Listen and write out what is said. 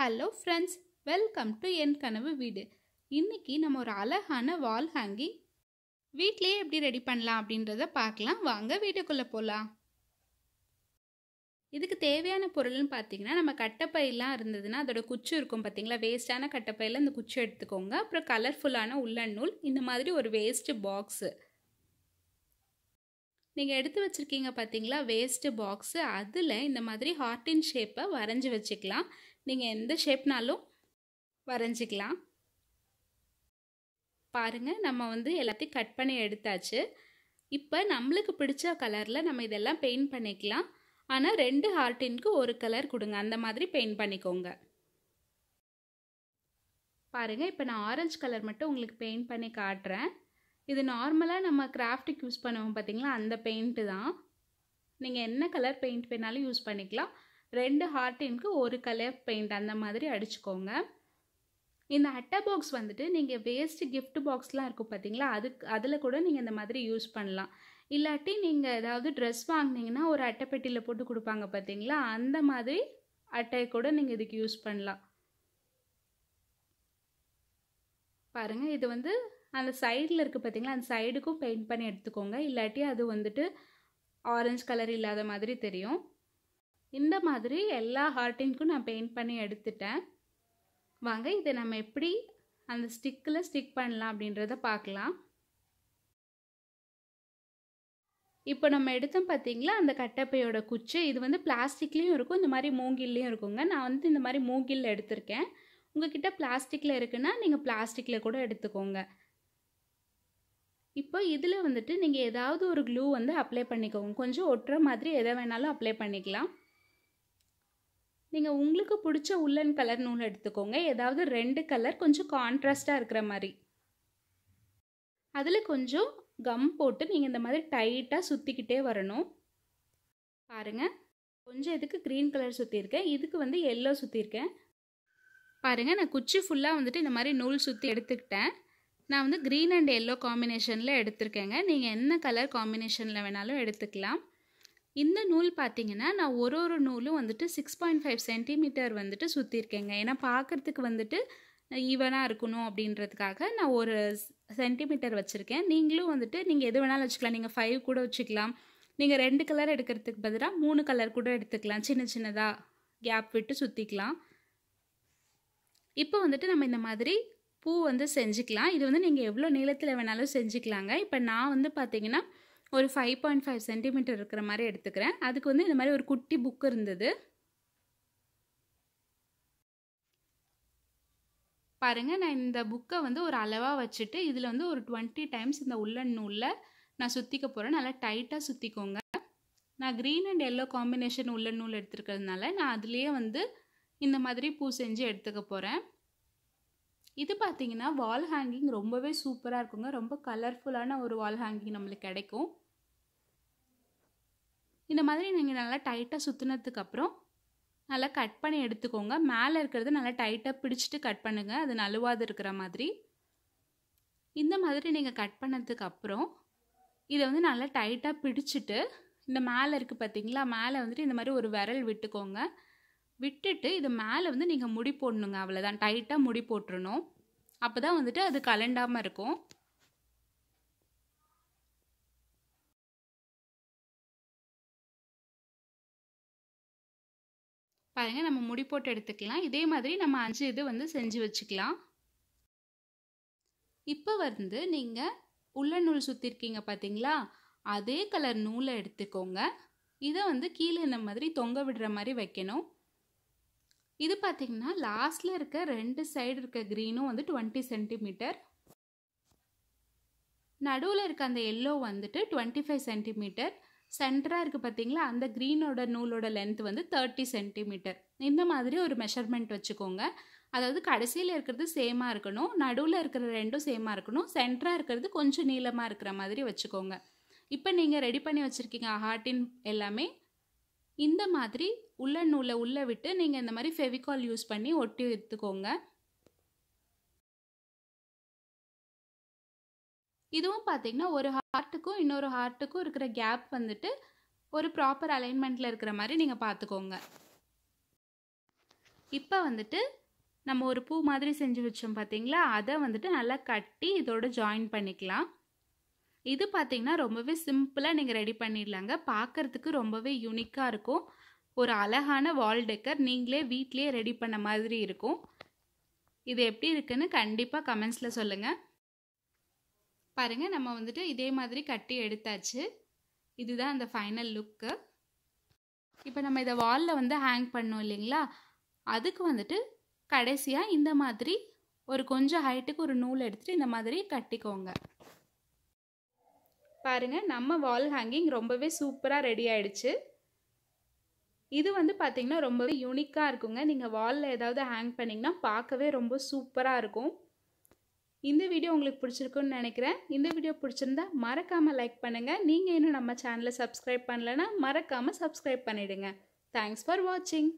hello friends welcome to என் கனவு வீடு இன்றைக்கி நம்ம ஒரு அழகான வால் ஹேங்கி வீட்லேயே எப்படி ரெடி பண்ணலாம் அப்படின்றத பார்க்கலாம் வாங்க வீட்டுக்குள்ளே போகலாம் இதுக்கு தேவையான பொருள்னு பார்த்தீங்கன்னா நம்ம கட்டப்பையெல்லாம் இருந்ததுன்னா அதோட குச்சி இருக்கும் பார்த்தீங்களா வேஸ்ட்டான கட்டப்பையில் இந்த குச்சி எடுத்துக்கோங்க அப்புறம் கலர்ஃபுல்லான உள்ளன் நூல் இந்த மாதிரி ஒரு வேஸ்ட்டு பாக்ஸு நீங்கள் எடுத்து வச்சுருக்கீங்க பார்த்தீங்களா வேஸ்ட்டு பாக்ஸு அதில் இந்த மாதிரி ஹார்டின் ஷேப்பை வரைஞ்சி வச்சுக்கலாம் நீங்கள் எந்த ஷேப்னாலும் வரைஞ்சிக்கலாம் பாருங்கள் நம்ம வந்து எல்லாத்தையும் கட் பண்ணி எடுத்தாச்சு இப்போ நம்மளுக்கு பிடிச்ச கலரில் நம்ம இதெல்லாம் பெயிண்ட் பண்ணிக்கலாம் ஆனால் ரெண்டு ஹார்டின்க்கு ஒரு கலர் கொடுங்க அந்த மாதிரி பெயிண்ட் பண்ணிக்கோங்க பாருங்கள் இப்போ நான் ஆரஞ்சு கலர் மட்டும் உங்களுக்கு பெயிண்ட் பண்ணி காட்டுறேன் இது நார்மலாக நம்ம கிராஃப்டுக்கு யூஸ் பண்ணுவோம் பார்த்தீங்களா அந்த பெயிண்ட்டு தான் நீங்கள் என்ன கலர் பெயிண்ட் வேணாலும் யூஸ் பண்ணிக்கலாம் ரெண்டு ஹார்டின்க்கு ஒரு கலர் பெயிண்ட் அந்த மாதிரி அடிச்சுக்கோங்க இந்த அட்டை பாக்ஸ் வந்துட்டு நீங்கள் வேஸ்ட் கிஃப்ட் பாக்ஸ்லாம் இருக்கும் பார்த்தீங்களா அதுக்கு அதில் கூட நீங்கள் இந்த மாதிரி யூஸ் பண்ணலாம் இல்லாட்டி நீங்கள் ஏதாவது ட்ரெஸ் வாங்கினீங்கன்னா ஒரு அட்டைப்பெட்டியில் போட்டு கொடுப்பாங்க பார்த்தீங்களா அந்த மாதிரி அட்டையை கூட நீங்கள் இதுக்கு யூஸ் பண்ணலாம் பாருங்கள் இது வந்து அந்த சைடில் இருக்குது பார்த்தீங்களா அந்த சைடுக்கும் பெயிண்ட் பண்ணி எடுத்துக்கோங்க இல்லாட்டி அது வந்துட்டு ஆரஞ்ச் கலர் இல்லாத மாதிரி தெரியும் இந்த மாதிரி எல்லா ஹார்ட்டின்க்கும் நான் பெயிண்ட் பண்ணி எடுத்துட்டேன் வாங்க இதை நம்ம எப்படி அந்த ஸ்டிக்கில் ஸ்டிக் பண்ணலாம் அப்படின்றத பார்க்கலாம் இப்போ நம்ம எடுத்தோம் பார்த்தீங்களா அந்த கட்டப்பையோட குச்சி இது வந்து பிளாஸ்டிக்லேயும் இருக்கும் இந்த மாதிரி மூங்கில்லையும் இருக்குங்க நான் வந்து இந்த மாதிரி மூங்கில் எடுத்திருக்கேன் உங்ககிட்ட பிளாஸ்டிக்கில் இருக்குன்னா நீங்கள் பிளாஸ்டிக்கில் கூட எடுத்துக்கோங்க இப்போ இதில் வந்துட்டு நீங்கள் ஏதாவது ஒரு க்ளூ வந்து அப்ளை பண்ணிக்கோங்க கொஞ்சம் ஒட்டுற மாதிரி எதை வேணாலும் அப்ளை பண்ணிக்கலாம் நீங்கள் உங்களுக்கு பிடிச்ச உள்ளன் கலர் நூல் எடுத்துக்கோங்க ஏதாவது ரெண்டு கலர் கொஞ்சம் கான்ட்ராஸ்டாக இருக்கிற மாதிரி அதில் கொஞ்சம் கம் போட்டு நீங்கள் இந்த மாதிரி டைட்டாக சுற்றிக்கிட்டே வரணும் பாருங்கள் கொஞ்சம் இதுக்கு க்ரீன் கலர் சுற்றியிருக்கேன் இதுக்கு வந்து எல்லோ சுற்றியிருக்கேன் பாருங்கள் நான் குச்சி ஃபுல்லாக வந்துட்டு இந்த மாதிரி நூல் சுற்றி எடுத்துக்கிட்டேன் நான் வந்து க்ரீன் அண்ட் எல்லோ காம்பினேஷனில் எடுத்திருக்கேங்க நீங்கள் என்ன கலர் காம்பினேஷனில் வேணாலும் எடுத்துக்கலாம் இந்த நூல் பார்த்தீங்கன்னா நான் ஒரு ஒரு நூலும் வந்துட்டு சிக்ஸ் பாயிண்ட் ஃபைவ் சென்டிமீட்டர் வந்துட்டு சுற்றிருக்கேங்க ஏன்னா பார்க்குறதுக்கு வந்துட்டு ஈவனாக இருக்கணும் அப்படின்றதுக்காக நான் ஒரு சென்டிமீட்டர் வச்சுருக்கேன் நீங்களும் வந்துட்டு நீங்கள் எது வேணாலும் வச்சுக்கலாம் நீங்கள் ஃபைவ் கூட வச்சுக்கலாம் நீங்கள் ரெண்டு கலர் எடுக்கிறதுக்கு பதிலாக மூணு கலர் கூட எடுத்துக்கலாம் சின்ன சின்னதாக கேப் விட்டு சுற்றிக்கலாம் இப்போ வந்துட்டு நம்ம இந்த மாதிரி பூ வந்து செஞ்சுக்கலாம் இது வந்து நீங்கள் எவ்வளோ நீளத்தில் வேணாலும் செஞ்சுக்கலாங்க இப்போ நான் வந்து பார்த்தீங்கன்னா ஒரு ஃபைவ் பாயிண்ட் ஃபைவ் சென்டிமீட்டர் இருக்கிற மாதிரி எடுத்துக்கிறேன் அதுக்கு வந்து இந்த மாதிரி ஒரு குட்டி புக் இருந்தது பாருங்கள் நான் இந்த புக்கை வந்து ஒரு அளவாக வச்சுட்டு இதில் வந்து ஒரு டுவெண்ட்டி டைம்ஸ் இந்த உள்ளன் நூலில் நான் சுற்றிக்க போகிறேன் நல்லா டைட்டாக சுற்றிக்கோங்க நான் க்ரீன் அண்ட் எல்லோ காம்பினேஷன் உள்ள நூல் எடுத்துருக்கிறதுனால நான் அதுலேயே வந்து இந்த மாதிரி பூ செஞ்சு எடுத்துக்க போகிறேன் இது பார்த்திங்கன்னா வால் ஹேங்கிங் ரொம்பவே சூப்பராக இருக்குங்க ரொம்ப கலர்ஃபுல்லான ஒரு வால் ஹேங்கிங் நம்மளுக்கு கிடைக்கும் இந்த மாதிரி நீங்கள் நல்லா டைட்டாக சுற்றினதுக்கப்புறம் நல்லா கட் பண்ணி எடுத்துக்கோங்க மேலே இருக்கிறத நல்லா டைட்டாக பிடிச்சிட்டு கட் பண்ணுங்கள் அது நழுவாது இருக்கிற மாதிரி இந்த மாதிரி நீங்கள் கட் பண்ணதுக்கப்புறம் இதை வந்து நல்லா டைட்டாக பிடிச்சிட்டு இந்த மேலே இருக்குது பார்த்தீங்களா மேலே வந்துட்டு இந்த மாதிரி ஒரு விரல் விட்டுக்கோங்க விட்டுட்டு இது மேலே வந்து நீங்கள் முடி போடணுங்க அவ்வளோதான் டைட்டாக முடி போட்டுருணும் அப்போ தான் வந்துட்டு அது கலண்டாமல் இருக்கும் பாருங்கள் நம்ம முடி போட்டு எடுத்துக்கலாம் இதே மாதிரி நம்ம அஞ்சு இது வந்து செஞ்சு வச்சுக்கலாம் இப்போ வந்து நீங்கள் உள்ள நூல் சுற்றிருக்கீங்க பார்த்தீங்களா அதே கலர் நூலை எடுத்துக்கோங்க இதை வந்து கீழே இந்த மாதிரி தொங்க விடுற மாதிரி வைக்கணும் இது பார்த்திங்கன்னா லாஸ்ட்டில் இருக்க ரெண்டு சைடு இருக்க க்ரீனும் வந்து டுவெண்ட்டி சென்டிமீட்டர் நடுவில் இருக்க அந்த எல்லோ வந்துட்டு டுவெண்ட்டி ஃபைவ் சென்டிமீட்டர் சென்டராக இருக்குது பார்த்தீங்களா அந்த க்ரீனோட நூலோட லென்த் வந்து தேர்ட்டி சென்டிமீட்டர் இந்த மாதிரி ஒரு மெஷர்மெண்ட் வச்சுக்கோங்க அதாவது கடைசியில் இருக்கிறது சேமாக இருக்கணும் நடுவில் இருக்கிற ரெண்டும் சேமாக இருக்கணும் சென்டராக இருக்கிறது கொஞ்சம் நீளமாக இருக்கிற மாதிரி வச்சுக்கோங்க இப்போ நீங்கள் ரெடி பண்ணி வச்சுருக்கீங்க ஹார்ட்டின் எல்லாமே இந்த மாதிரி உள்ள நூலை உள்ளே விட்டு நீங்கள் இந்த மாதிரி ஃபெவிகால் யூஸ் பண்ணி ஒட்டி எடுத்துக்கோங்க இதுவும் பார்த்தீங்கன்னா ஒரு ஹார்ட்டுக்கும் இன்னொரு ஹார்ட்டுக்கும் இருக்கிற கேப் வந்துட்டு ஒரு ப்ராப்பர் அலைன்மெண்ட்டில் இருக்கிற மாதிரி நீங்கள் பார்த்துக்கோங்க இப்போ வந்துட்டு நம்ம ஒரு பூ மாதிரி செஞ்சு வச்சோம் பார்த்தீங்களா அதை வந்துட்டு நல்லா கட்டி இதோட ஜாயின் பண்ணிக்கலாம் இது பார்த்திங்கன்னா ரொம்பவே சிம்பிளாக நீங்கள் ரெடி பண்ணிடலாங்க பார்க்குறதுக்கு ரொம்பவே யூனிக்காக இருக்கும் ஒரு அழகான வால் டெக்கர் நீங்களே வீட்லேயே ரெடி பண்ண மாதிரி இருக்கும் இது எப்படி இருக்குன்னு கண்டிப்பாக கமெண்ட்ஸில் சொல்லுங்கள் பாருங்கள் நம்ம வந்துட்டு இதே மாதிரி கட்டி எடுத்தாச்சு இதுதான் அந்த ஃபைனல் லுக்கு இப்போ நம்ம இதை வாலில் வந்து ஹேங் பண்ணோம் இல்லைங்களா அதுக்கு வந்துட்டு கடைசியாக இந்த மாதிரி ஒரு கொஞ்சம் ஹைட்டுக்கு ஒரு நூல் எடுத்துகிட்டு இந்த மாதிரி கட்டிக்கோங்க பாருங்கள் நம்ம வால் ஹேங்கிங் ரொம்பவே சூப்பராக ரெடி ஆயிடுச்சு இது வந்து பார்த்திங்கன்னா ரொம்பவே யூனிக்காக இருக்குங்க நீங்கள் வாலில் ஏதாவது ஹேங் பண்ணிங்கன்னா பார்க்கவே ரொம்ப சூப்பராக இருக்கும் இந்த வீடியோ உங்களுக்கு பிடிச்சிருக்குன்னு நினைக்கிறேன் இந்த வீடியோ பிடிச்சிருந்தா மறக்காமல் லைக் பண்ணுங்கள் நீங்கள் இன்னும் நம்ம சேனலை சப்ஸ்கிரைப் பண்ணலன்னா மறக்காமல் சப்ஸ்கிரைப் பண்ணிவிடுங்க தேங்க்ஸ் ஃபார் வாட்சிங்